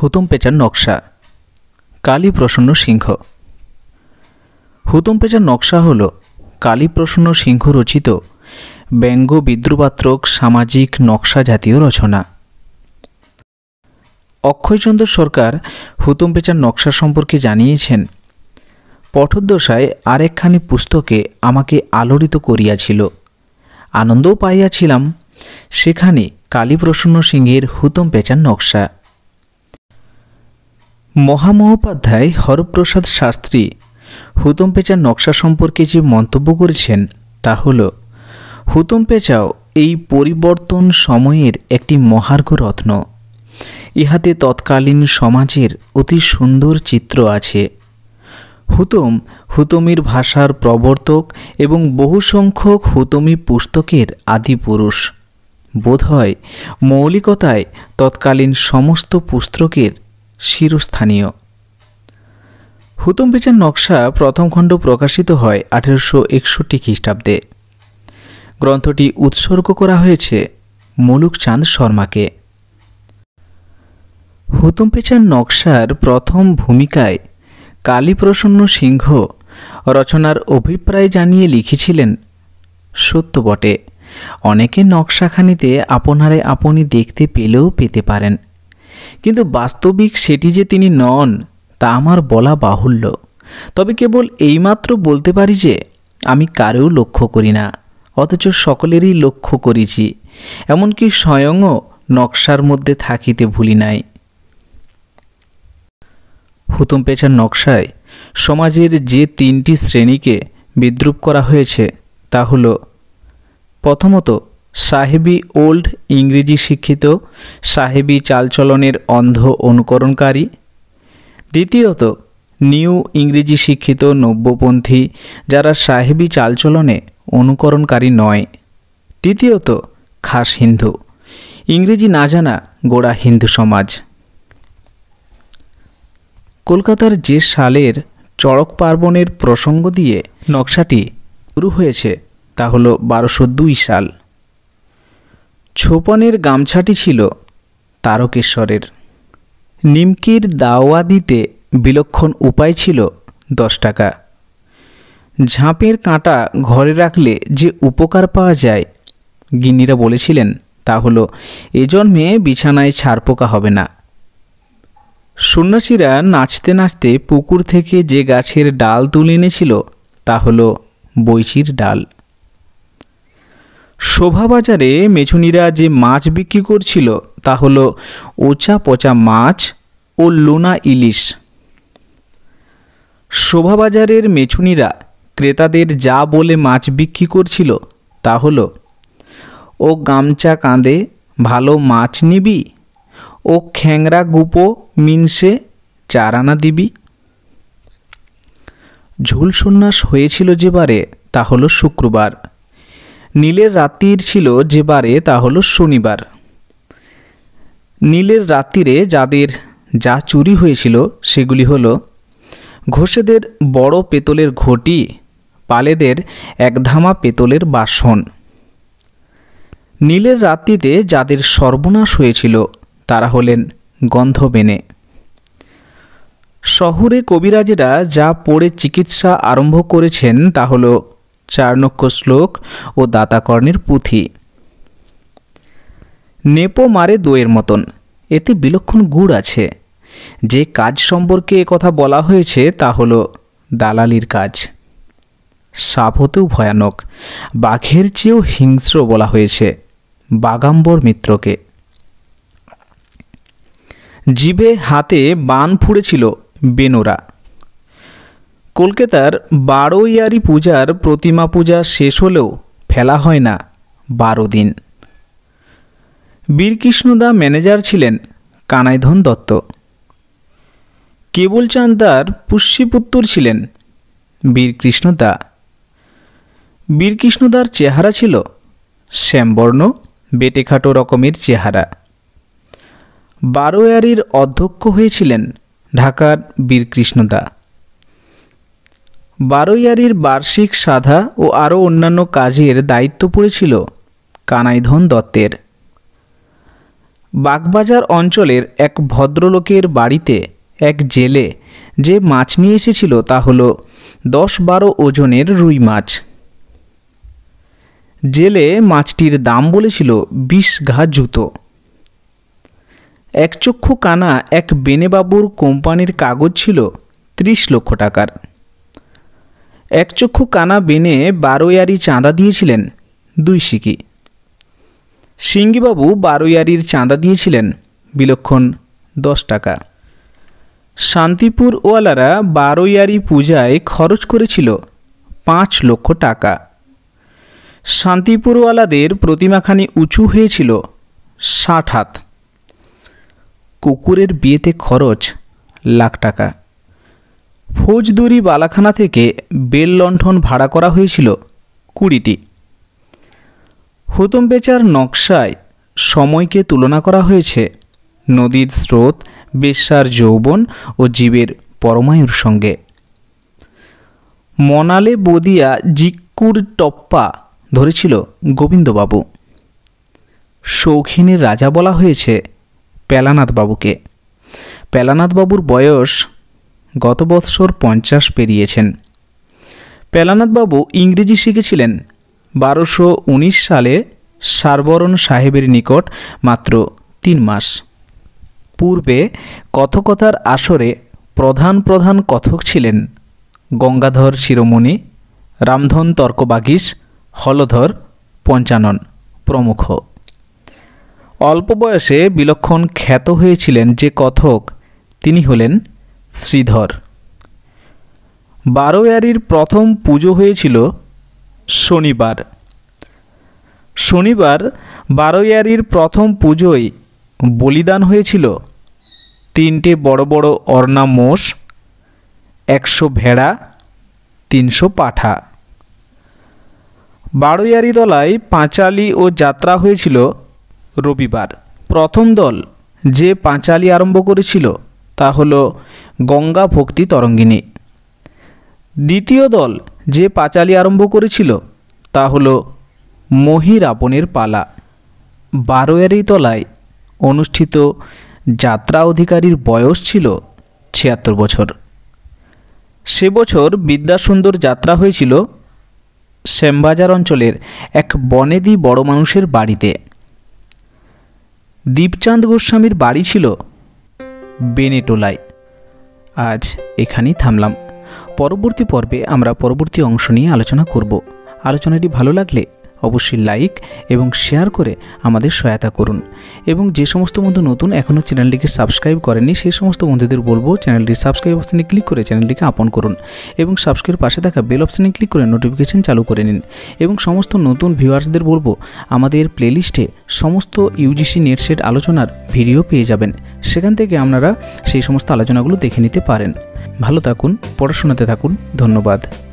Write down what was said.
হুতুম পেঁচার নকশা কালীপ্রসন্ন সিংহ হুতুম পেঁচার নকশা হল কালীপ্রসন্ন সিংহ রচিত ব্যঙ্গ বিদ্রুপাত্রক সামাজিক নকশা জাতীয় রচনা অক্ষয়চন্দ্র সরকার হুতুম পেঁচার নকশা সম্পর্কে জানিয়েছেন পঠোদ্দশায় আরেকখানি পুস্তকে আমাকে আলোড়িত করিয়াছিল আনন্দও পাইয়াছিলাম সেখানে কালীপ্রসন্ন সিংহের হুতুম পেঁচার নকশা মহামহোপাধ্যায় হরপ্রসাদ শাস্ত্রী হুতুম পেঁচার নকশা সম্পর্কে যে মন্তব্য করেছেন তা হল হুতুম পেঁচাও এই পরিবর্তন সময়ের একটি মহার্ঘ রত্ন ইহাতে তৎকালীন সমাজের অতি সুন্দর চিত্র আছে হুতুম হুতুমির ভাষার প্রবর্তক এবং বহু সংখ্যক পুস্তকের আদি পুরুষ বোধহয় মৌলিকতায় তৎকালীন সমস্ত পুস্তকের শিরস্থানীয় হুতুম বিচার নকশা প্রথম খণ্ড প্রকাশিত হয় আঠেরোশো একষট্টি খ্রিস্টাব্দে গ্রন্থটি উৎসর্গ করা হয়েছে মুলুক চাঁদ শর্মাকে হুতুম পেচার নকশার প্রথম ভূমিকায় কালীপ্রসন্ন সিংহ রচনার অভিপ্রায় জানিয়ে লিখেছিলেন সত্য বটে অনেকে নকশাখানিতে আপনারে আপনি দেখতে পেলেও পেতে পারেন কিন্তু বাস্তবিক সেটি যে তিনি নন তা আমার বলা বাহুল্য তবে কেবল এইমাত্র বলতে পারি যে আমি কারেও লক্ষ্য করি না অথচ সকলেরই লক্ষ্য করিছি এমনকি স্বয়ংও নকশার মধ্যে থাকিতে ভুলি নাই হুতুম পেঁচার নকশায় সমাজের যে তিনটি শ্রেণীকে বিদ্রুপ করা হয়েছে তা হল প্রথমত সাহেবি ওল্ড ইংরেজি শিক্ষিত সাহেবি চালচলনের অন্ধ অনুকরণকারী দ্বিতীয়ত নিউ ইংরেজি শিক্ষিত নব্যপন্থী যারা সাহেবি চালচলনে অনুকরণকারী নয় তৃতীয়ত খাস হিন্দু ইংরেজি না জানা গোড়া হিন্দু সমাজ কলকাতার যে সালের চড়ক পার্বণের প্রসঙ্গ দিয়ে নকশাটি শুরু হয়েছে তা হল বারোশো দুই সাল ছোপনের গামছাটি ছিল তারকেশ্বরের নিমকির দাওয়া দিতে বিলক্ষণ উপায় ছিল দশ টাকা ঝাঁপের কাঁটা ঘরে রাখলে যে উপকার পাওয়া যায় গিন্নিরা বলেছিলেন তা হলো এ জন্মে বিছানায় ছাড়পোকা হবে না সন্ন্যাসীরা নাচতে নাচতে পুকুর থেকে যে গাছের ডাল তুলে এনেছিল তা হলো বৈচির ডাল শোভাবাজারে মেছুনিরা যে মাছ বিক্রি করছিল তা হলো ওচা পচা মাছ ও লোনা ইলিশ শোভাবাজারের মেছুনিরা ক্রেতাদের যা বলে মাছ বিক্রি করছিল তা হলো ও গামছা কাঁদে ভালো মাছ নিবি ও খ্যাংরা গুপো মিনসে চারানা দিবি ঝুল সন্ন্যাস হয়েছিল যেবারে তা হলো শুক্রবার নীলের রাত্রির ছিল যে বারে তা হলো শনিবার নীলের রাত্রিরে যাদের যা চুরি হয়েছিল সেগুলি হল ঘোষেদের বড় পেতলের ঘটি পালেদের একধামা পেতলের বাসন নীলের রাত্রিতে যাদের সর্বনাশ হয়েছিল তারা হলেন গন্ধবেনে শহরে কবিরাজেরা যা পড়ে চিকিৎসা আরম্ভ করেছেন তা হলো চার্ণক্য শ্লোক ও দাতাকর্ণের পুঁথি নেপো মারে দোয়ের মতন এতে বিলক্ষণ গুড় আছে যে কাজ সম্পর্কে কথা বলা হয়েছে তা হলো দালালির কাজ সাপ হতেও ভয়ানক বাঘের চেয়েও হিংস্র বলা হয়েছে বাগাম্বর মিত্রকে জিভে হাতে বান ফুড়েছিল বেনোরা কলকাতার ইয়ারি পূজার প্রতিমা পূজা শেষ হলেও ফেলা হয় না বারো দিন বীরকৃষ্ণদা ম্যানেজার ছিলেন কানাইধন দত্ত কেবলচাঁদ দার পুষ্যপুত্তর ছিলেন বীরকৃষ্ণদা বীরকৃষ্ণদার চেহারা ছিল শ্যামবর্ণ বেটেখাটো রকমের চেহারা বারোয়ারির অধ্যক্ষ হয়েছিলেন ঢাকার বীরকৃষ্ণদা বারোয়ারির বার্ষিক সাধা ও আরও অন্যান্য কাজের দায়িত্ব পড়েছিল কানাইধন দত্তের বাগবাজার অঞ্চলের এক ভদ্রলোকের বাড়িতে এক জেলে যে মাছ নিয়ে এসেছিল তা হলো দশ বারো ওজনের রুই মাছ জেলে মাছটির দাম বলেছিল বিশ ঘা জুতো একচক্ষু কানা এক বেনেবাবুর কোম্পানির কাগজ ছিল ত্রিশ লক্ষ টাকার একচক্ষু কানা বেনে বারোয়ারি চাঁদা দিয়েছিলেন দুই সিকি সিঙ্গিবাবু বারোয়ারির চাঁদা দিয়েছিলেন বিলক্ষণ দশ টাকা শান্তিপুর ওয়ালারা বারোয়ারি পূজায় খরচ করেছিল পাঁচ লক্ষ টাকা শান্তিপুরওয়ালাদের প্রতিমাখানি উঁচু হয়েছিল ষাট হাত কুকুরের বিয়েতে খরচ লাখ টাকা ফৌজদুরি বালাখানা থেকে বেল লণ্ঠন ভাড়া করা হয়েছিল কুড়িটি হুতুম বেচার নকশায় সময়কে তুলনা করা হয়েছে নদীর স্রোত বেশ্যার যৌবন ও জীবের পরমায়ুর সঙ্গে মনালে বদিয়া জিক্কুর টপ্পা ধরেছিল গোবিন্দবাবু শৌখিনের রাজা বলা হয়েছে প্যালানাথবাবুকে বাবুর বয়স গত বৎসর পঞ্চাশ পেরিয়েছেন পেলানাথবাবু ইংরেজি শিখেছিলেন বারোশো উনিশ সালে সারবরণ সাহেবের নিকট মাত্র তিন মাস পূর্বে কথকথার আসরে প্রধান প্রধান কথক ছিলেন গঙ্গাধর শিরোমণি রামধন তর্কবাগিস হলধর পঞ্চানন প্রমুখ অল্প বয়সে বিলক্ষণ খ্যাত হয়েছিলেন যে কথক তিনি হলেন শ্রীধর বারোয়ারির প্রথম পুজো হয়েছিল শনিবার শনিবার বারোয়ারির প্রথম পুজোয় বলিদান হয়েছিল তিনটে বড় বড় অর্ণা মোষ একশো ভেড়া তিনশো পাঠা বারোয়ারি দলায় পাঁচালি ও যাত্রা হয়েছিল রবিবার প্রথম দল যে পাঁচালি আরম্ভ করেছিল তা হলো গঙ্গা ভক্তি তরঙ্গিনী দ্বিতীয় দল যে পাঁচালি আরম্ভ করেছিল তা মহির মহিরাপনের পালা বারোয়ারি তলায় অনুষ্ঠিত যাত্রা অধিকারীর বয়স ছিল ছিয়াত্তর বছর সে বছর বিদ্যাসুন্দর যাত্রা হয়েছিল শ্যামবাজার অঞ্চলের এক বনেদি বড় মানুষের বাড়িতে দীপচাঁদ গোস্বামীর বাড়ি ছিল বেনেটোলায় আজ এখানেই থামলাম পরবর্তী পর্বে আমরা পরবর্তী অংশ নিয়ে আলোচনা করব আলোচনাটি ভালো লাগলে অবশ্যই লাইক এবং শেয়ার করে আমাদের সহায়তা করুন এবং যে সমস্ত বন্ধু নতুন এখনও চ্যানেলটিকে সাবস্ক্রাইব করেনি সেই সমস্ত বন্ধুদের বলবো চ্যানেলটি সাবস্ক্রাইব অপশানে ক্লিক করে চ্যানেলটিকে আপন করুন এবং সাবস্ক্রাইব পাশে থাকা বেল অপশানে ক্লিক করে নোটিফিকেশান চালু করে নিন এবং সমস্ত নতুন ভিউয়ার্সদের বলবো আমাদের প্লেলিস্টে সমস্ত ইউজিসি নেটসেট আলোচনার ভিডিও পেয়ে যাবেন সেখান থেকে আপনারা সেই সমস্ত আলোচনাগুলো দেখে নিতে পারেন ভালো থাকুন পড়াশোনাতে থাকুন ধন্যবাদ